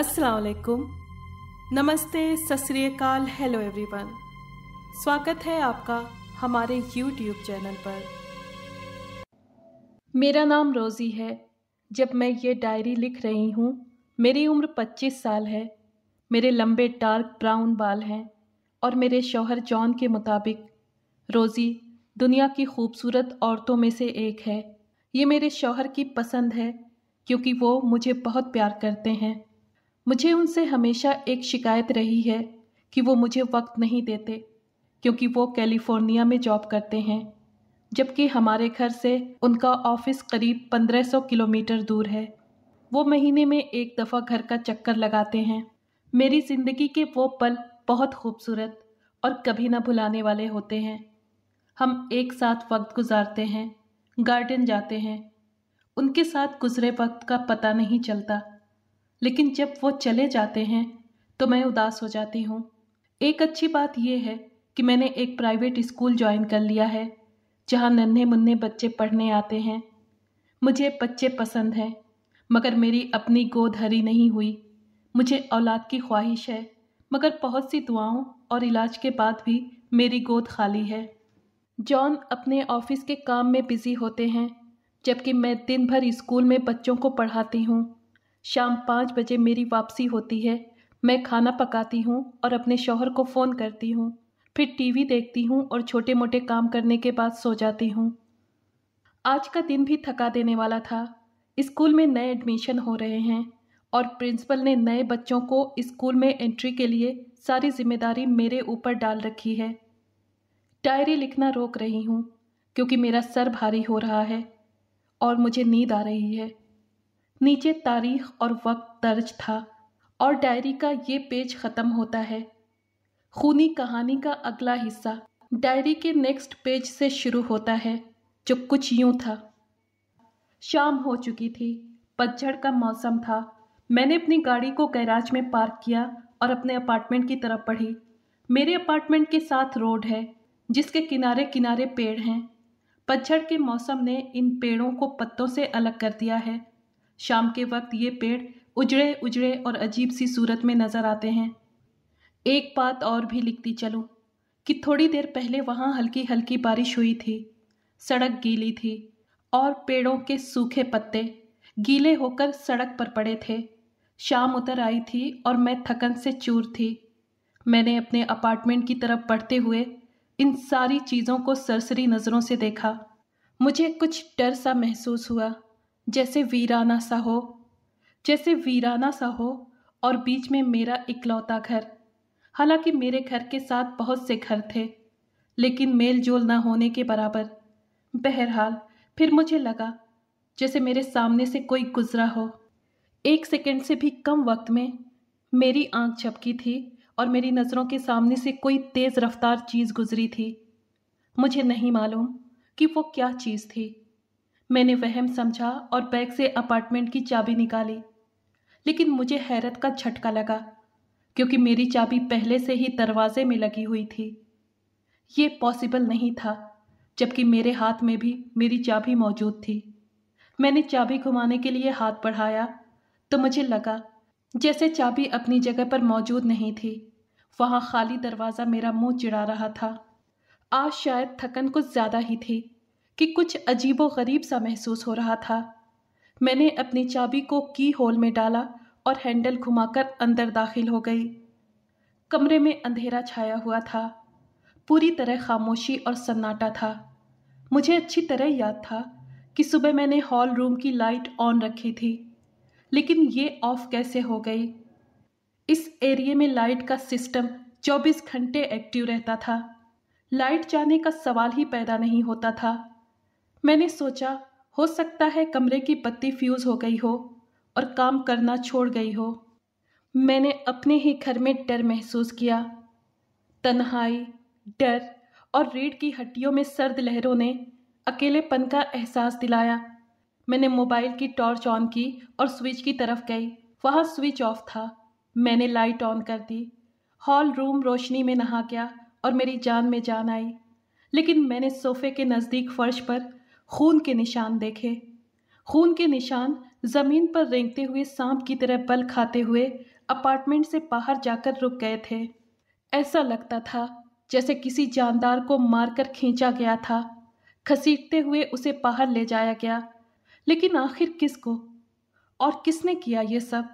असलकुम नमस्ते सतरीकाल hello everyone स्वागत है आपका हमारे यूट्यूब चैनल पर मेरा नाम रोज़ी है जब मैं ये डायरी लिख रही हूँ मेरी उम्र 25 साल है मेरे लंबे डार्क ब्राउन बाल हैं और मेरे शौहर जॉन के मुताबिक रोज़ी दुनिया की खूबसूरत औरतों में से एक है ये मेरे शौहर की पसंद है क्योंकि वो मुझे बहुत प्यार करते हैं मुझे उनसे हमेशा एक शिकायत रही है कि वो मुझे वक्त नहीं देते क्योंकि वो कैलिफोर्निया में जॉब करते हैं जबकि हमारे घर से उनका ऑफिस करीब 1500 किलोमीटर दूर है वो महीने में एक दफ़ा घर का चक्कर लगाते हैं मेरी ज़िंदगी के वो पल बहुत खूबसूरत और कभी ना भुलाने वाले होते हैं हम एक साथ वक्त गुजारते हैं गार्डन जाते हैं उनके साथ गुजरे वक्त का पता नहीं चलता लेकिन जब वो चले जाते हैं तो मैं उदास हो जाती हूँ एक अच्छी बात यह है कि मैंने एक प्राइवेट स्कूल ज्वाइन कर लिया है जहाँ नन्हे मुन्ने बच्चे पढ़ने आते हैं मुझे बच्चे पसंद हैं मगर मेरी अपनी गोद हरी नहीं हुई मुझे औलाद की ख्वाहिश है मगर बहुत सी दुआओं और इलाज के बाद भी मेरी गोद खाली है जॉन अपने ऑफिस के काम में बिज़ी होते हैं जबकि मैं दिन भर स्कूल में बच्चों को पढ़ाती हूँ शाम पाँच बजे मेरी वापसी होती है मैं खाना पकाती हूँ और अपने शौहर को फ़ोन करती हूँ फिर टीवी देखती हूँ और छोटे मोटे काम करने के बाद सो जाती हूँ आज का दिन भी थका देने वाला था स्कूल में नए एडमिशन हो रहे हैं और प्रिंसिपल ने नए बच्चों को स्कूल में एंट्री के लिए सारी जिम्मेदारी मेरे ऊपर डाल रखी है डायरी लिखना रोक रही हूँ क्योंकि मेरा सर भारी हो रहा है और मुझे नींद आ रही है नीचे तारीख और वक्त दर्ज था और डायरी का ये पेज ख़त्म होता है खूनी कहानी का अगला हिस्सा डायरी के नेक्स्ट पेज से शुरू होता है जो कुछ यूं था शाम हो चुकी थी पतझड़ का मौसम था मैंने अपनी गाड़ी को गैराज में पार्क किया और अपने अपार्टमेंट की तरफ बढ़ी मेरे अपार्टमेंट के साथ रोड है जिसके किनारे किनारे पेड़ हैं पतझड़ के मौसम ने इन पेड़ों को पत्तों से अलग कर दिया है शाम के वक्त ये पेड़ उजड़े उजड़े और अजीब सी सूरत में नज़र आते हैं एक बात और भी लिखती चलूँ कि थोड़ी देर पहले वहाँ हल्की हल्की बारिश हुई थी सड़क गीली थी और पेड़ों के सूखे पत्ते गीले होकर सड़क पर पड़े थे शाम उतर आई थी और मैं थकन से चूर थी मैंने अपने अपार्टमेंट की तरफ बढ़ते हुए इन सारी चीज़ों को सरसरी नज़रों से देखा मुझे कुछ डर सा महसूस हुआ जैसे वीराना सा हो जैसे वीराना सा हो और बीच में मेरा इकलौता घर हालांकि मेरे घर के साथ बहुत से घर थे लेकिन मेल जोल ना होने के बराबर बहरहाल फिर मुझे लगा जैसे मेरे सामने से कोई गुजरा हो एक सेकंड से भी कम वक्त में मेरी आंख झपकी थी और मेरी नज़रों के सामने से कोई तेज़ रफ्तार चीज़ गुजरी थी मुझे नहीं मालूम कि वो क्या चीज़ थी मैंने वहम समझा और बैग से अपार्टमेंट की चाबी निकाली लेकिन मुझे हैरत का झटका लगा क्योंकि मेरी चाबी पहले से ही दरवाजे में लगी हुई थी ये पॉसिबल नहीं था जबकि मेरे हाथ में भी मेरी चाबी मौजूद थी मैंने चाबी घुमाने के लिए हाथ बढ़ाया तो मुझे लगा जैसे चाबी अपनी जगह पर मौजूद नहीं थी वहाँ खाली दरवाज़ा मेरा मुंह चिड़ा रहा था आज शायद थकन कुछ ज़्यादा ही थी कि कुछ अजीबो गरीब सा महसूस हो रहा था मैंने अपनी चाबी को की होल में डाला और हैंडल घुमाकर अंदर दाखिल हो गई कमरे में अंधेरा छाया हुआ था पूरी तरह खामोशी और सन्नाटा था मुझे अच्छी तरह याद था कि सुबह मैंने हॉल रूम की लाइट ऑन रखी थी लेकिन ये ऑफ कैसे हो गई इस एरिए में लाइट का सिस्टम 24 घंटे एक्टिव रहता था लाइट जाने का सवाल ही पैदा नहीं होता था मैंने सोचा हो सकता है कमरे की बत्ती फ्यूज़ हो गई हो और काम करना छोड़ गई हो मैंने अपने ही घर में डर महसूस किया तन्हाई डर और रीढ़ की हड्डियों में सर्द लहरों ने अकेलेपन का एहसास दिलाया मैंने मोबाइल की टॉर्च ऑन की और स्विच की तरफ गई वहाँ स्विच ऑफ था मैंने लाइट ऑन कर दी हॉल रूम रोशनी में नहा गया और मेरी जान में जान आई लेकिन मैंने सोफे के नज़दीक फर्श पर खून के निशान देखे खून के निशान ज़मीन पर रेंगते हुए सांप की तरह बल खाते हुए अपार्टमेंट से बाहर जाकर रुक गए थे ऐसा लगता था जैसे किसी जानदार को मारकर खींचा गया था खसीटते हुए उसे बाहर ले जाया गया लेकिन आखिर किसको और किसने किया ये सब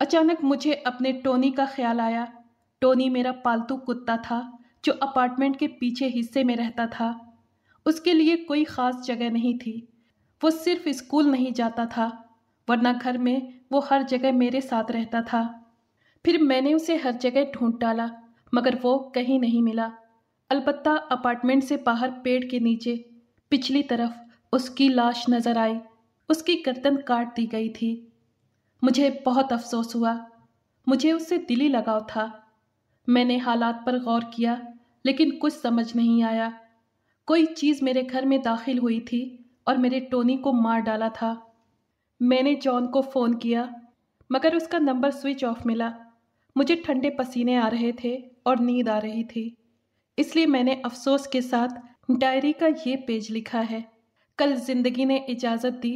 अचानक मुझे अपने टोनी का ख्याल आया टोनी मेरा पालतू कुत्ता था जो अपार्टमेंट के पीछे हिस्से में रहता था उसके लिए कोई ख़ास जगह नहीं थी वो सिर्फ स्कूल नहीं जाता था वरना घर में वो हर जगह मेरे साथ रहता था फिर मैंने उसे हर जगह ढूंढ डाला मगर वो कहीं नहीं मिला अलबत् अपार्टमेंट से बाहर पेड़ के नीचे पिछली तरफ उसकी लाश नज़र आई उसकी गर्दन काट दी गई थी मुझे बहुत अफसोस हुआ मुझे उससे दिली लगाव था मैंने हालात पर गौर किया लेकिन कुछ समझ नहीं आया कोई चीज़ मेरे घर में दाखिल हुई थी और मेरे टोनी को मार डाला था मैंने जॉन को फ़ोन किया मगर उसका नंबर स्विच ऑफ मिला मुझे ठंडे पसीने आ रहे थे और नींद आ रही थी इसलिए मैंने अफसोस के साथ डायरी का ये पेज लिखा है कल ज़िंदगी ने इजाज़त दी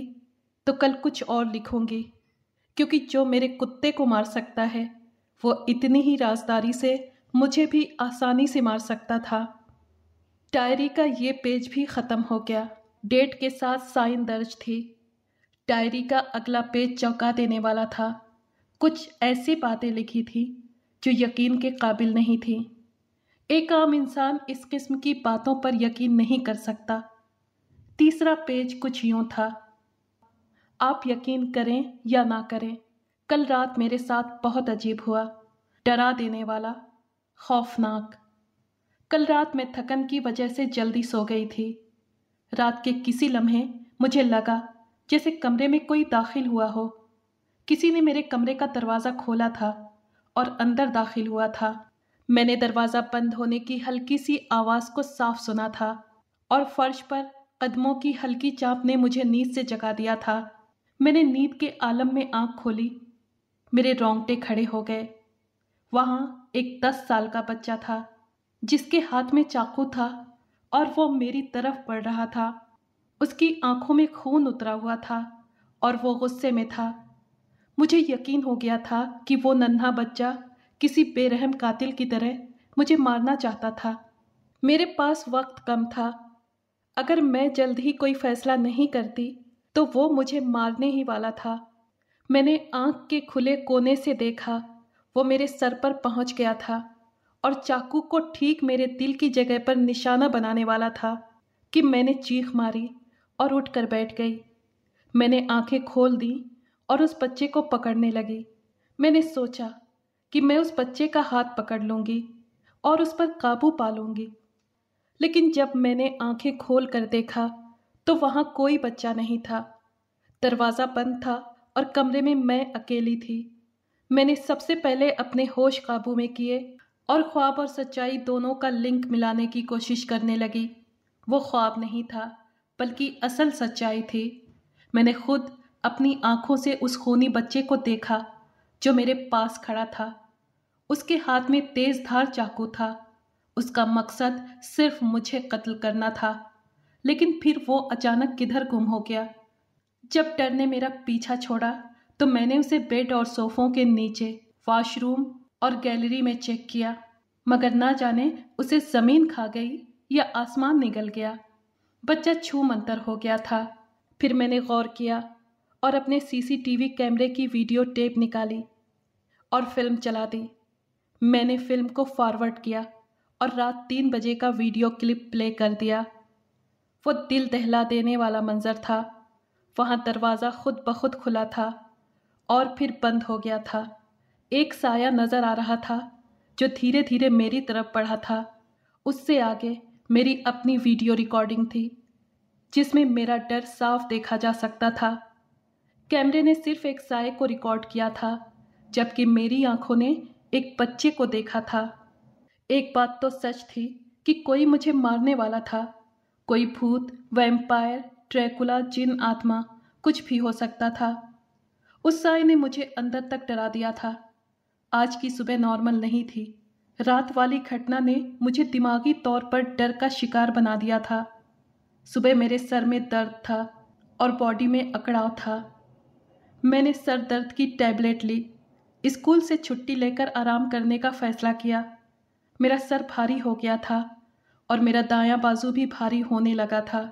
तो कल कुछ और लिखूंगी क्योंकि जो मेरे कुत्ते को मार सकता है वो इतनी ही राजदारी से मुझे भी आसानी से मार सकता था डायरी का ये पेज भी ख़त्म हो गया डेट के साथ साइन दर्ज थी डायरी का अगला पेज चौंका देने वाला था कुछ ऐसी बातें लिखी थी जो यकीन के काबिल नहीं थी एक आम इंसान इस किस्म की बातों पर यकीन नहीं कर सकता तीसरा पेज कुछ यूँ था आप यकीन करें या ना करें कल रात मेरे साथ बहुत अजीब हुआ डरा देने वाला खौफनाक कल रात मैं थकन की वजह से जल्दी सो गई थी रात के किसी लम्हे मुझे लगा जैसे कमरे में कोई दाखिल हुआ हो किसी ने मेरे कमरे का दरवाज़ा खोला था और अंदर दाखिल हुआ था मैंने दरवाज़ा बंद होने की हल्की सी आवाज़ को साफ सुना था और फर्श पर कदमों की हल्की चाप ने मुझे नींद से जगा दिया था मैंने नींद के आलम में आंख खोली मेरे रोंगटे खड़े हो गए वहाँ एक दस साल का बच्चा था जिसके हाथ में चाकू था और वो मेरी तरफ बढ़ रहा था उसकी आंखों में खून उतरा हुआ था और वो गुस्से में था मुझे यकीन हो गया था कि वो नन्हा बच्चा किसी बेरहम कातिल की तरह मुझे मारना चाहता था मेरे पास वक्त कम था अगर मैं जल्द ही कोई फैसला नहीं करती तो वो मुझे मारने ही वाला था मैंने आंख के खुले कोने से देखा वो मेरे सर पर पहुंच गया था और चाकू को ठीक मेरे दिल की जगह पर निशाना बनाने वाला था कि मैंने चीख मारी और उठ कर बैठ गई मैंने आंखें खोल दी और उस बच्चे को पकड़ने लगी मैंने सोचा कि मैं उस बच्चे का हाथ पकड़ लूँगी और उस पर काबू पा लूँगी लेकिन जब मैंने आंखें खोल कर देखा तो वहाँ कोई बच्चा नहीं था दरवाज़ा बंद था और कमरे में मैं अकेली थी मैंने सबसे पहले अपने होश काबू में किए और ख्वाब और सच्चाई दोनों का लिंक मिलाने की कोशिश करने लगी वो ख्वाब नहीं था बल्कि असल सच्चाई थी मैंने खुद अपनी आंखों से उस खूनी बच्चे को देखा जो मेरे पास खड़ा था उसके हाथ में तेज धार चाकू था उसका मकसद सिर्फ मुझे कत्ल करना था लेकिन फिर वो अचानक किधर गुम हो गया जब डर ने मेरा पीछा छोड़ा तो मैंने उसे बेड और सोफों के नीचे वॉशरूम और गैलरी में चेक किया मगर ना जाने उसे ज़मीन खा गई या आसमान निगल गया बच्चा छू मंतर हो गया था फिर मैंने गौर किया और अपने सीसीटीवी कैमरे की वीडियो टेप निकाली और फिल्म चला दी मैंने फिल्म को फॉरवर्ड किया और रात तीन बजे का वीडियो क्लिप प्ले कर दिया वो दिल दहला देने वाला मंज़र था वहाँ दरवाज़ा खुद ब खुद खुला था और फिर बंद हो गया था एक साया नज़र आ रहा था जो धीरे धीरे मेरी तरफ बढ़ा था उससे आगे मेरी अपनी वीडियो रिकॉर्डिंग थी जिसमें मेरा डर साफ देखा जा सकता था कैमरे ने सिर्फ एक साय को रिकॉर्ड किया था जबकि मेरी आंखों ने एक बच्चे को देखा था एक बात तो सच थी कि कोई मुझे मारने वाला था कोई भूत वैम्पायर ट्रैकुला जिन आत्मा कुछ भी हो सकता था उस साय ने मुझे अंदर तक डरा दिया था आज की सुबह नॉर्मल नहीं थी रात वाली घटना ने मुझे दिमागी तौर पर डर का शिकार बना दिया था सुबह मेरे सर में दर्द था और बॉडी में अकड़ाव था मैंने सर दर्द की टैबलेट ली स्कूल से छुट्टी लेकर आराम करने का फैसला किया मेरा सर भारी हो गया था और मेरा दायां बाजू भी भारी होने लगा था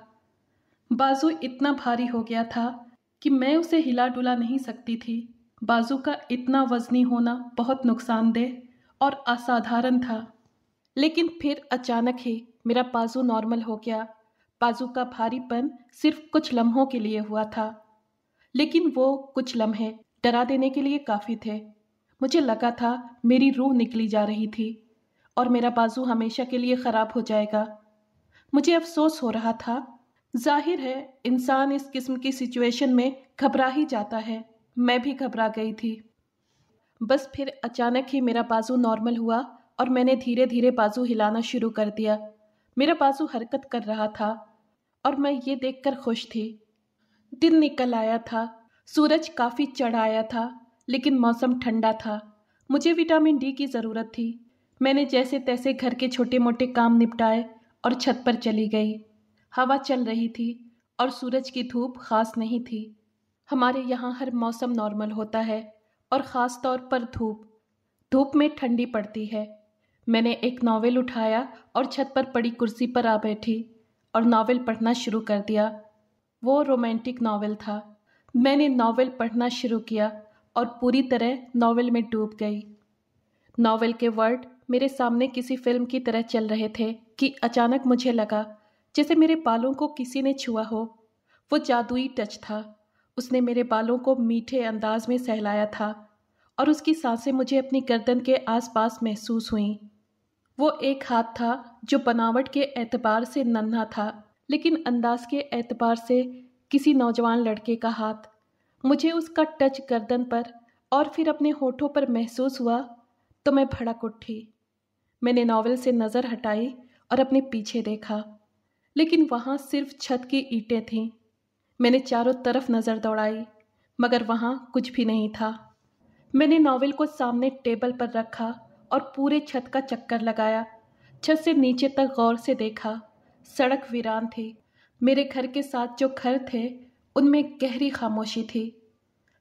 बाजू इतना भारी हो गया था कि मैं उसे हिला डुला नहीं सकती थी बाजू का इतना वजनी होना बहुत नुकसानदेह और असाधारण था लेकिन फिर अचानक ही मेरा बाजू नॉर्मल हो गया बाजू का भारीपन सिर्फ कुछ लम्हों के लिए हुआ था लेकिन वो कुछ लम्हे डरा देने के लिए काफ़ी थे मुझे लगा था मेरी रूह निकली जा रही थी और मेरा बाजू हमेशा के लिए ख़राब हो जाएगा मुझे अफसोस हो रहा था जाहिर है इंसान इस किस्म की सिचुएशन में घबरा ही जाता है मैं भी घबरा गई थी बस फिर अचानक ही मेरा बाजू नॉर्मल हुआ और मैंने धीरे धीरे बाजू हिलाना शुरू कर दिया मेरा बाजू हरकत कर रहा था और मैं ये देखकर खुश थी दिन निकल आया था सूरज काफ़ी चढ़ आया था लेकिन मौसम ठंडा था मुझे विटामिन डी की ज़रूरत थी मैंने जैसे तैसे घर के छोटे मोटे काम निपटाए और छत पर चली गई हवा चल रही थी और सूरज की धूप खास नहीं थी हमारे यहाँ हर मौसम नॉर्मल होता है और ख़ास तौर पर धूप धूप में ठंडी पड़ती है मैंने एक नावल उठाया और छत पर पड़ी कुर्सी पर आ बैठी और नावल पढ़ना शुरू कर दिया वो रोमांटिक नावल था मैंने नावल पढ़ना शुरू किया और पूरी तरह नावल में डूब गई नावल के वर्ड मेरे सामने किसी फिल्म की तरह चल रहे थे कि अचानक मुझे लगा जैसे मेरे बालों को किसी ने छुआ हो वो जादुई टच था उसने मेरे बालों को मीठे अंदाज में सहलाया था और उसकी सांसें मुझे अपनी गर्दन के आसपास महसूस हुईं वो एक हाथ था जो बनावट के एतबार से नन्हा था लेकिन अंदाज के एतबार से किसी नौजवान लड़के का हाथ मुझे उसका टच गर्दन पर और फिर अपने होठों पर महसूस हुआ तो मैं भड़क उठी मैंने नावल से नज़र हटाई और अपने पीछे देखा लेकिन वहाँ सिर्फ छत की ईंटें थीं मैंने चारों तरफ नज़र दौड़ाई मगर वहाँ कुछ भी नहीं था मैंने नावल को सामने टेबल पर रखा और पूरे छत का चक्कर लगाया छत से नीचे तक गौर से देखा सड़क वीरान थी मेरे घर के साथ जो घर थे उनमें गहरी खामोशी थी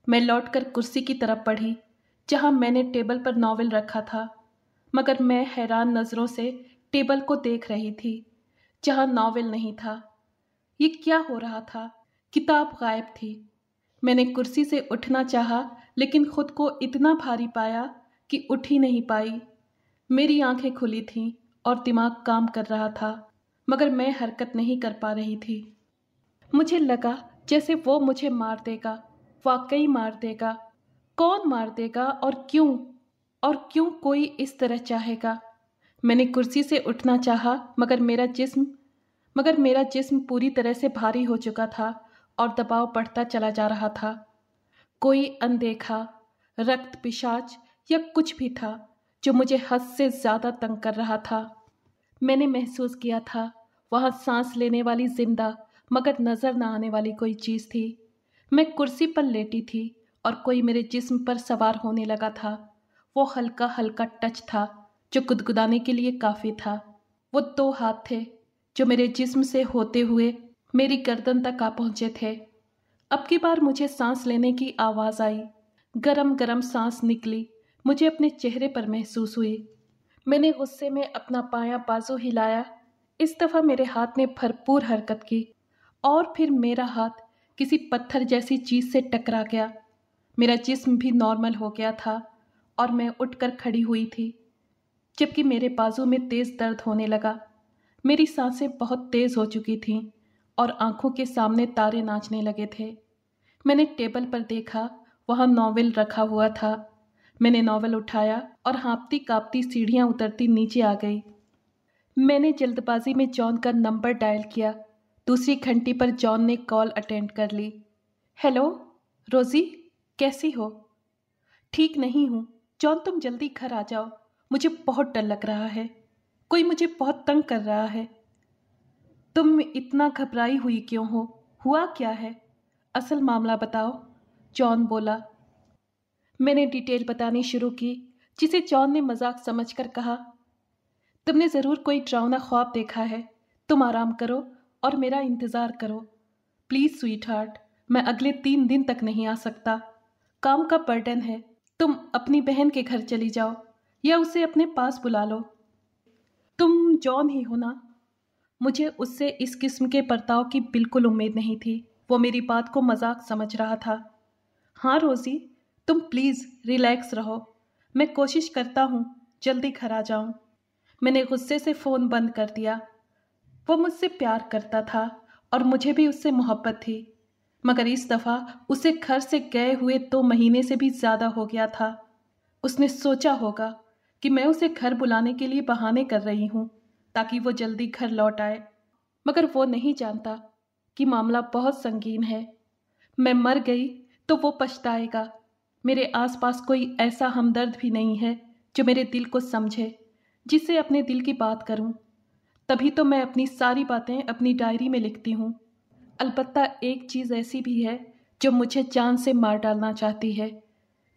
मैं लौटकर कुर्सी की तरफ पढ़ी जहाँ मैंने टेबल पर नावल रखा था मगर मैं हैरान नज़रों से टेबल को देख रही थी जहाँ नावल नहीं था ये क्या हो रहा था किताब गायब थी मैंने कुर्सी से उठना चाहा लेकिन खुद को इतना भारी पाया कि उठ ही नहीं पाई मेरी आंखें खुली थीं और दिमाग काम कर रहा था मगर मैं हरकत नहीं कर पा रही थी मुझे लगा जैसे वो मुझे मार देगा वाकई मार देगा कौन मार देगा और क्यों और क्यों कोई इस तरह चाहेगा मैंने कुर्सी से उठना चाहा मगर मेरा जिस्म मगर मेरा जिस्म पूरी तरह से भारी हो चुका था और दबाव बढ़ता चला जा रहा था कोई अनदेखा रक्त पिशाच या कुछ भी था जो मुझे हद से ज़्यादा तंग कर रहा था मैंने महसूस किया था वहाँ सांस लेने वाली जिंदा मगर नज़र ना आने वाली कोई चीज़ थी मैं कुर्सी पर लेटी थी और कोई मेरे जिस्म पर सवार होने लगा था वो हल्का हल्का टच था जो गुदगुदाने के लिए काफ़ी था वो दो हाथ थे जो मेरे जिस्म से होते हुए मेरी गर्दन तक आ पहुंचे थे अब की बार मुझे सांस लेने की आवाज़ आई गरम गरम सांस निकली मुझे अपने चेहरे पर महसूस हुई मैंने गुस्से में अपना पाया बाजू हिलाया इस दफ़ा मेरे हाथ ने भरपूर हरकत की और फिर मेरा हाथ किसी पत्थर जैसी चीज़ से टकरा गया मेरा जिस्म भी नॉर्मल हो गया था और मैं उठकर खड़ी हुई थी जबकि मेरे बाजू में तेज़ दर्द होने लगा मेरी सांसें बहुत तेज़ हो चुकी थीं और आंखों के सामने तारे नाचने लगे थे मैंने टेबल पर देखा वहाँ नावल रखा हुआ था मैंने नावल उठाया और हाँपती कांपती सीढ़ियाँ उतरती नीचे आ गई मैंने जल्दबाजी में जॉन का नंबर डायल किया दूसरी घंटी पर जॉन ने कॉल अटेंड कर ली हेलो रोज़ी कैसी हो ठीक नहीं हूँ जॉन तुम जल्दी घर आ जाओ मुझे बहुत डर लग रहा है कोई मुझे बहुत तंग कर रहा है तुम इतना घबराई हुई क्यों हो हुआ क्या है असल मामला बताओ जॉन बोला मैंने डिटेल बतानी शुरू की जिसे जॉन ने मजाक समझकर कहा तुमने ज़रूर कोई ड्रावना ख्वाब देखा है तुम आराम करो और मेरा इंतज़ार करो प्लीज़ स्वीट हार्ट मैं अगले तीन दिन तक नहीं आ सकता काम का बर्डन है तुम अपनी बहन के घर चली जाओ या उसे अपने पास बुला लो तुम जॉन ही हो ना मुझे उससे इस किस्म के बर्ताव की बिल्कुल उम्मीद नहीं थी वो मेरी बात को मजाक समझ रहा था हाँ रोज़ी तुम प्लीज़ रिलैक्स रहो मैं कोशिश करता हूँ जल्दी घर आ जाऊँ मैंने गुस्से से फ़ोन बंद कर दिया वो मुझसे प्यार करता था और मुझे भी उससे मोहब्बत थी मगर इस दफ़ा उसे घर से गए हुए दो तो महीने से भी ज़्यादा हो गया था उसने सोचा होगा कि मैं उसे घर बुलाने के लिए बहाने कर रही हूँ ताकि वो जल्दी घर लौट आए मगर वो नहीं जानता कि मामला बहुत संगीन है मैं मर गई तो वो पछताएगा मेरे आसपास कोई ऐसा हमदर्द भी नहीं है जो मेरे दिल को समझे जिससे अपने दिल की बात करूं। तभी तो मैं अपनी सारी बातें अपनी डायरी में लिखती हूं। अलबत्ता एक चीज़ ऐसी भी है जो मुझे जान से मार डालना चाहती है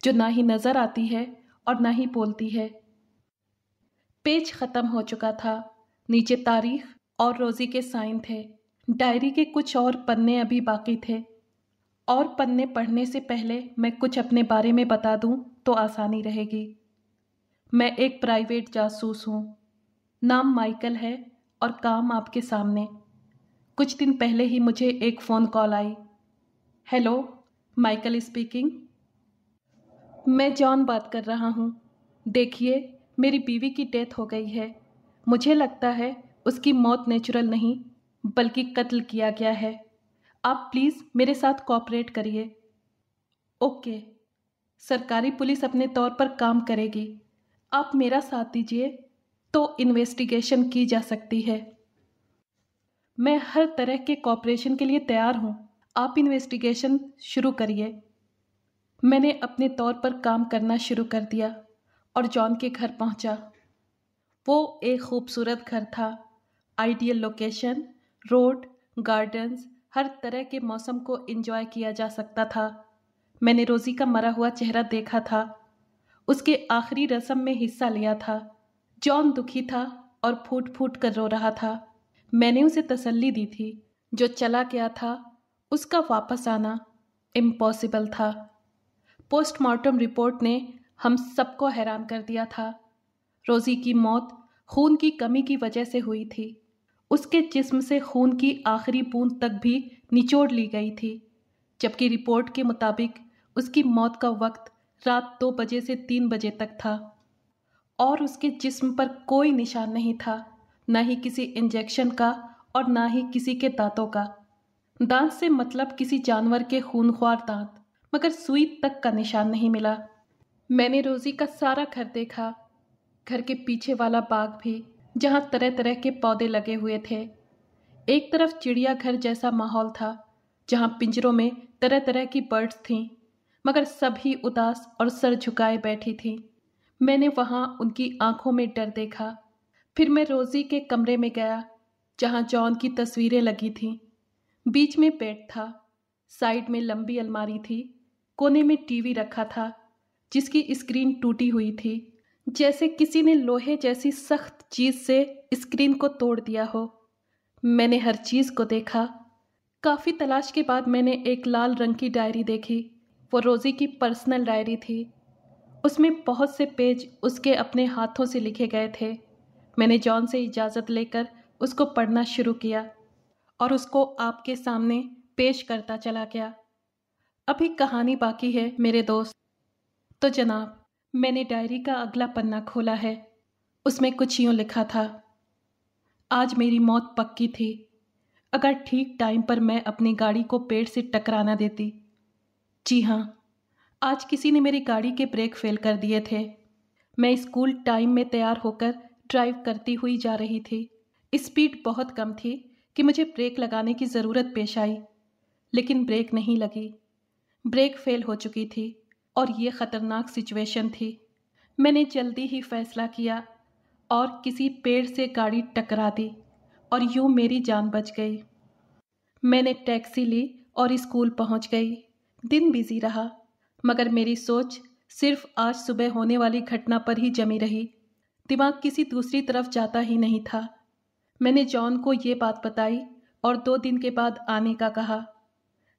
जो ना ही नज़र आती है और ना ही बोलती है पेज ख़त्म हो चुका था नीचे तारीख और रोज़ी के साइन थे डायरी के कुछ और पन्ने अभी बाकी थे और पन्ने पढ़ने से पहले मैं कुछ अपने बारे में बता दूं तो आसानी रहेगी मैं एक प्राइवेट जासूस हूँ नाम माइकल है और काम आपके सामने कुछ दिन पहले ही मुझे एक फ़ोन कॉल आई हेलो माइकल स्पीकिंग मैं जॉन बात कर रहा हूँ देखिए मेरी बीवी की डेथ हो गई है मुझे लगता है उसकी मौत नेचुरल नहीं बल्कि कत्ल किया गया है आप प्लीज़ मेरे साथ कॉपरेट करिए ओके सरकारी पुलिस अपने तौर पर काम करेगी आप मेरा साथ दीजिए तो इन्वेस्टिगेशन की जा सकती है मैं हर तरह के कॉपरेशन के लिए तैयार हूँ आप इन्वेस्टिगेशन शुरू करिए मैंने अपने तौर पर काम करना शुरू कर दिया और जॉन के घर पहुँचा वो एक खूबसूरत घर था आइडियल लोकेशन रोड गार्डन्स हर तरह के मौसम को एंजॉय किया जा सकता था मैंने रोज़ी का मरा हुआ चेहरा देखा था उसके आखिरी रस्म में हिस्सा लिया था जॉन दुखी था और फूट फूट कर रो रहा था मैंने उसे तसल्ली दी थी जो चला गया था उसका वापस आना इम्पॉसिबल था पोस्टमार्टम रिपोर्ट ने हम सबको हैरान कर दिया था रोज़ी की मौत खून की कमी की वजह से हुई थी उसके जिस्म से खून की आखिरी बूंद तक भी निचोड़ ली गई थी जबकि रिपोर्ट के मुताबिक उसकी मौत का वक्त रात दो बजे से तीन बजे तक था और उसके जिस्म पर कोई निशान नहीं था न ही किसी इंजेक्शन का और ना ही किसी के दांतों का दांत से मतलब किसी जानवर के खूनख्वार दांत मगर सुई तक का निशान नहीं मिला मैंने रोज़ी का सारा घर देखा घर के पीछे वाला बाग भी जहाँ तरह तरह के पौधे लगे हुए थे एक तरफ चिड़ियाघर जैसा माहौल था जहाँ पिंजरों में तरह तरह की बर्ड्स थीं मगर सभी उदास और सर झुकाए बैठी थीं मैंने वहाँ उनकी आंखों में डर देखा फिर मैं रोज़ी के कमरे में गया जहाँ जॉन की तस्वीरें लगी थीं बीच में बेड था साइड में लंबी अलमारी थी कोने में टीवी रखा था जिसकी स्क्रीन टूटी हुई थी जैसे किसी ने लोहे जैसी सख्त चीज से स्क्रीन को तोड़ दिया हो मैंने हर चीज को देखा काफी तलाश के बाद मैंने एक लाल रंग की डायरी देखी वो रोजी की पर्सनल डायरी थी उसमें बहुत से पेज उसके अपने हाथों से लिखे गए थे मैंने जॉन से इजाज़त लेकर उसको पढ़ना शुरू किया और उसको आपके सामने पेश करता चला गया अभी कहानी बाकी है मेरे दोस्त तो जनाब मैंने डायरी का अगला पन्ना खोला है उसमें कुछ यूँ लिखा था आज मेरी मौत पक्की थी अगर ठीक टाइम पर मैं अपनी गाड़ी को पेड़ से टकराना देती जी हाँ आज किसी ने मेरी गाड़ी के ब्रेक फेल कर दिए थे मैं स्कूल टाइम में तैयार होकर ड्राइव करती हुई जा रही थी स्पीड बहुत कम थी कि मुझे ब्रेक लगाने की ज़रूरत पेश आई लेकिन ब्रेक नहीं लगी ब्रेक फेल हो चुकी थी और ये ख़तरनाक सिचुएशन थी मैंने जल्दी ही फैसला किया और किसी पेड़ से गाड़ी टकरा दी और यूँ मेरी जान बच गई मैंने टैक्सी ली और स्कूल पहुंच गई दिन बिजी रहा मगर मेरी सोच सिर्फ आज सुबह होने वाली घटना पर ही जमी रही दिमाग किसी दूसरी तरफ जाता ही नहीं था मैंने जॉन को ये बात बताई और दो दिन के बाद आने का कहा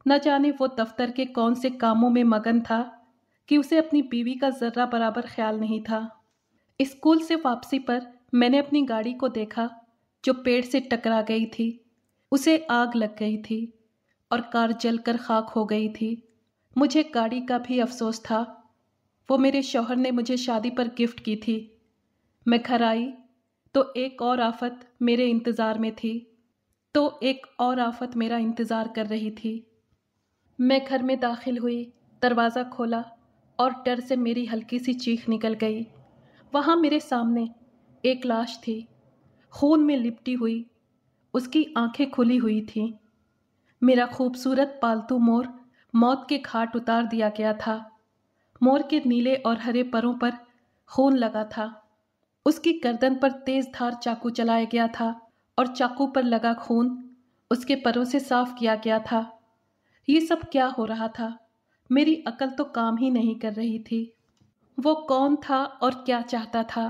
न जाने वो दफ्तर के कौन से कामों में मगन था कि उसे अपनी बीवी का ज़र्रा बराबर ख्याल नहीं था स्कूल से वापसी पर मैंने अपनी गाड़ी को देखा जो पेड़ से टकरा गई थी उसे आग लग गई थी और कार जलकर खाक हो गई थी मुझे गाड़ी का भी अफसोस था वो मेरे शौहर ने मुझे शादी पर गिफ्ट की थी मैं घर आई तो एक और आफत मेरे इंतज़ार में थी तो एक और आफत मेरा इंतज़ार कर रही थी मैं घर में दाखिल हुई दरवाज़ा खोला और डर से मेरी हल्की सी चीख निकल गई वहाँ मेरे सामने एक लाश थी खून में लिपटी हुई उसकी आंखें खुली हुई थी मेरा खूबसूरत पालतू मोर मौत के घाट उतार दिया गया था मोर के नीले और हरे परों पर खून लगा था उसकी गर्दन पर तेज धार चाकू चलाया गया था और चाकू पर लगा खून उसके परों से साफ किया गया था ये सब क्या हो रहा था मेरी अकल तो काम ही नहीं कर रही थी वो कौन था और क्या चाहता था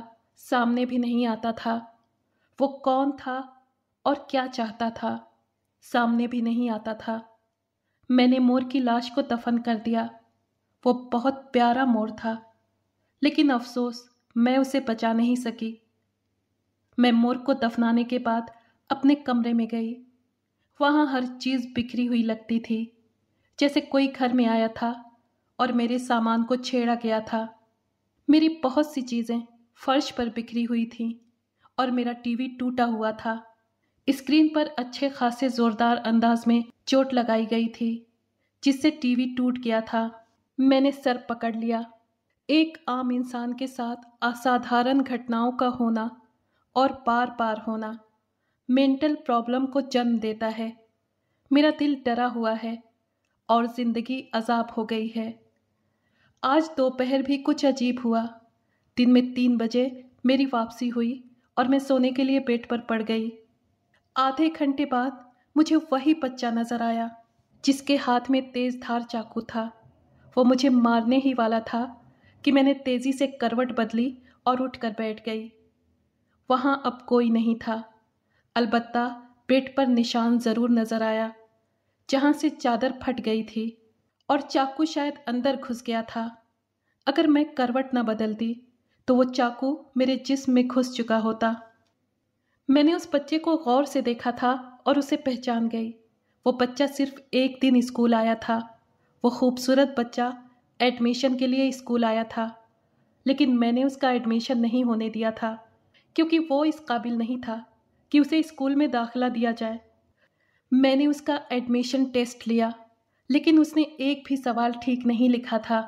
सामने भी नहीं आता था वो कौन था और क्या चाहता था सामने भी नहीं आता था मैंने मोर की लाश को दफन कर दिया वो बहुत प्यारा मोर था लेकिन अफसोस मैं उसे बचा नहीं सकी मैं मोर को दफनाने के बाद अपने कमरे में गई वहाँ हर चीज़ बिखरी हुई लगती थी जैसे कोई घर में आया था और मेरे सामान को छेड़ा गया था मेरी बहुत सी चीज़ें फर्श पर बिखरी हुई थीं और मेरा टीवी टूटा हुआ था स्क्रीन पर अच्छे खासे ज़ोरदार अंदाज में चोट लगाई गई थी जिससे टीवी टूट गया था मैंने सर पकड़ लिया एक आम इंसान के साथ असाधारण घटनाओं का होना और पार पार होना मेंटल प्रॉब्लम को जन्म देता है मेरा दिल डरा हुआ है और ज़िंदगी अजाब हो गई है आज दोपहर भी कुछ अजीब हुआ दिन में तीन बजे मेरी वापसी हुई और मैं सोने के लिए बेड पर पड़ गई आधे घंटे बाद मुझे वही बच्चा नज़र आया जिसके हाथ में तेज़ धार चाकू था वो मुझे मारने ही वाला था कि मैंने तेज़ी से करवट बदली और उठकर बैठ गई वहाँ अब कोई नहीं था अलबत्ता पेट पर निशान ज़रूर नज़र आया जहाँ से चादर फट गई थी और चाकू शायद अंदर घुस गया था अगर मैं करवट न बदलती तो वो चाकू मेरे जिस्म में घुस चुका होता मैंने उस बच्चे को गौर से देखा था और उसे पहचान गई वो बच्चा सिर्फ एक दिन स्कूल आया था वो खूबसूरत बच्चा एडमिशन के लिए स्कूल आया था लेकिन मैंने उसका एडमिशन नहीं होने दिया था क्योंकि वो इस काबिल नहीं था कि उसे स्कूल में दाखिला दिया जाए मैंने उसका एडमिशन टेस्ट लिया लेकिन उसने एक भी सवाल ठीक नहीं लिखा था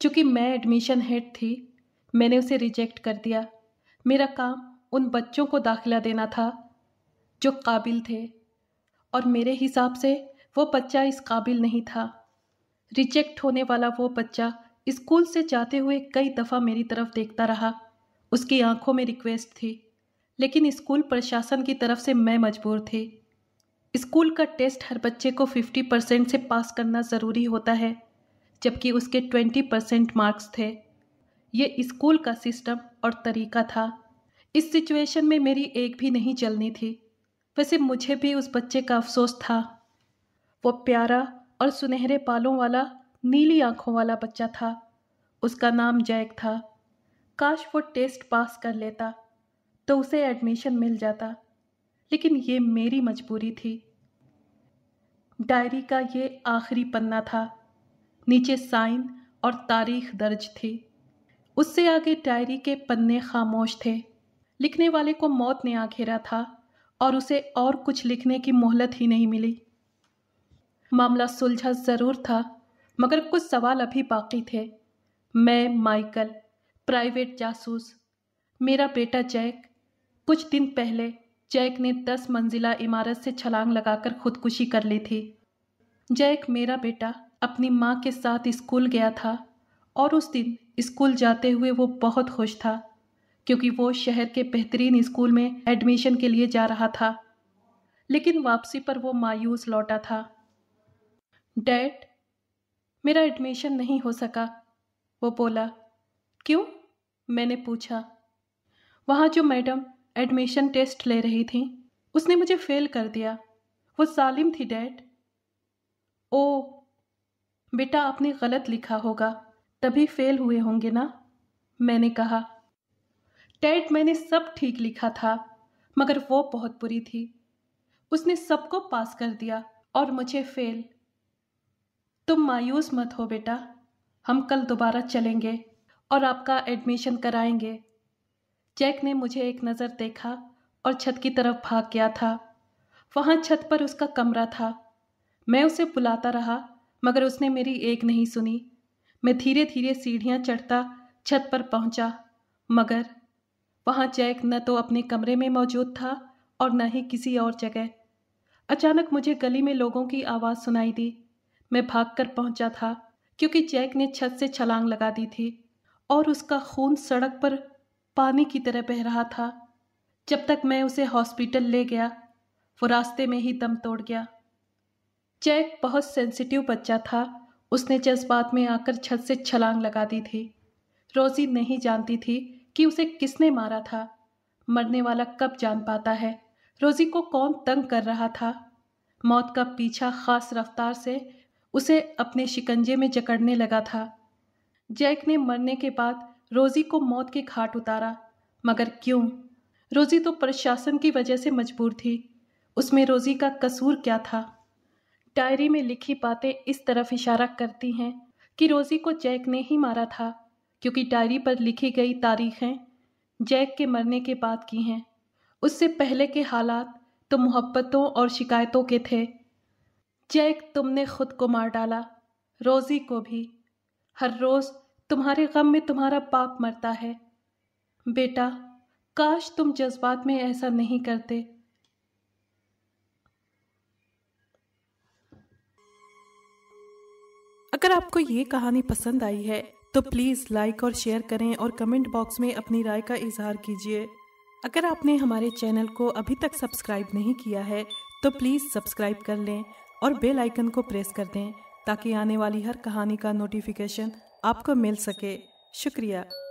चूँकि मैं एडमिशन हेड थी मैंने उसे रिजेक्ट कर दिया मेरा काम उन बच्चों को दाखिला देना था जो काबिल थे और मेरे हिसाब से वो बच्चा इस काबिल नहीं था रिजेक्ट होने वाला वो बच्चा स्कूल से जाते हुए कई दफ़ा मेरी तरफ देखता रहा उसकी आंखों में रिक्वेस्ट थी लेकिन स्कूल प्रशासन की तरफ से मैं मजबूर थी स्कूल का टेस्ट हर बच्चे को 50 परसेंट से पास करना ज़रूरी होता है जबकि उसके 20 परसेंट मार्क्स थे ये स्कूल का सिस्टम और तरीका था इस सिचुएशन में मेरी एक भी नहीं चलनी थी वैसे मुझे भी उस बच्चे का अफसोस था वो प्यारा और सुनहरे पालों वाला नीली आंखों वाला बच्चा था उसका नाम जैक था काश वो टेस्ट पास कर लेता तो उसे एडमिशन मिल जाता लेकिन ये मेरी मजबूरी थी डायरी का ये आखिरी पन्ना था नीचे साइन और तारीख दर्ज थी उससे आगे डायरी के पन्ने खामोश थे लिखने वाले को मौत ने आ घेरा था और उसे और कुछ लिखने की मोहलत ही नहीं मिली मामला सुलझा ज़रूर था मगर कुछ सवाल अभी बाकी थे मैं माइकल प्राइवेट जासूस मेरा बेटा जैक कुछ दिन पहले जैक ने दस मंजिला इमारत से छलांग लगाकर खुदकुशी कर ली थी जैक मेरा बेटा अपनी माँ के साथ स्कूल गया था और उस दिन स्कूल जाते हुए वो बहुत खुश था क्योंकि वो शहर के बेहतरीन स्कूल में एडमिशन के लिए जा रहा था लेकिन वापसी पर वो मायूस लौटा था डैड मेरा एडमिशन नहीं हो सका वो बोला क्यों मैंने पूछा वहाँ जो मैडम एडमिशन टेस्ट ले रही थी उसने मुझे फेल कर दिया वो सालिम थी डैड ओ बेटा आपने गलत लिखा होगा तभी फेल हुए होंगे ना मैंने कहा डैड मैंने सब ठीक लिखा था मगर वो बहुत बुरी थी उसने सबको पास कर दिया और मुझे फेल तुम मायूस मत हो बेटा हम कल दोबारा चलेंगे और आपका एडमिशन कराएंगे जैक ने मुझे एक नज़र देखा और छत की तरफ भाग गया था वहाँ छत पर उसका कमरा था मैं उसे बुलाता रहा मगर उसने मेरी एक नहीं सुनी मैं धीरे धीरे सीढ़ियाँ चढ़ता छत पर पहुँचा मगर वहाँ जैक न तो अपने कमरे में मौजूद था और न ही किसी और जगह अचानक मुझे गली में लोगों की आवाज़ सुनाई दी मैं कर पहुंचा था क्योंकि जैक ने छत से छलांग लगा दी थी और उसका खून सड़क पर पानी की तरह बह रहा था जब तक मैं उसे हॉस्पिटल ले गया वो रास्ते में ही दम तोड़ गया जैक बहुत सेंसिटिव बच्चा था उसने जज्बात में आकर छत से छलांग लगा दी थी रोजी नहीं जानती थी कि उसे किसने मारा था मरने वाला कब जान पाता है रोजी को कौन तंग कर रहा था मौत का पीछा खास रफ्तार से उसे अपने शिकंजे में जकड़ने लगा था जैक ने मरने के बाद रोज़ी को मौत के घाट उतारा मगर क्यों रोज़ी तो प्रशासन की वजह से मजबूर थी उसमें रोज़ी का कसूर क्या था डायरी में लिखी बातें इस तरफ इशारा करती हैं कि रोज़ी को जैक ने ही मारा था क्योंकि डायरी पर लिखी गई तारीखें जैक के मरने के बाद की हैं उससे पहले के हालात तो मोहब्बतों और शिकायतों के थे जैक तुमने खुद को मार डाला रोज़ी को भी हर रोज़ तुम्हारे गम में तुम्हारा बाप मरता है बेटा काश तुम जज्बात में ऐसा नहीं करते अगर आपको ये कहानी पसंद आई है तो प्लीज़ लाइक और शेयर करें और कमेंट बॉक्स में अपनी राय का इजहार कीजिए अगर आपने हमारे चैनल को अभी तक सब्सक्राइब नहीं किया है तो प्लीज़ सब्सक्राइब कर लें और बेल आइकन को प्रेस कर दें ताकि आने वाली हर कहानी का नोटिफिकेशन आपको मिल सके शुक्रिया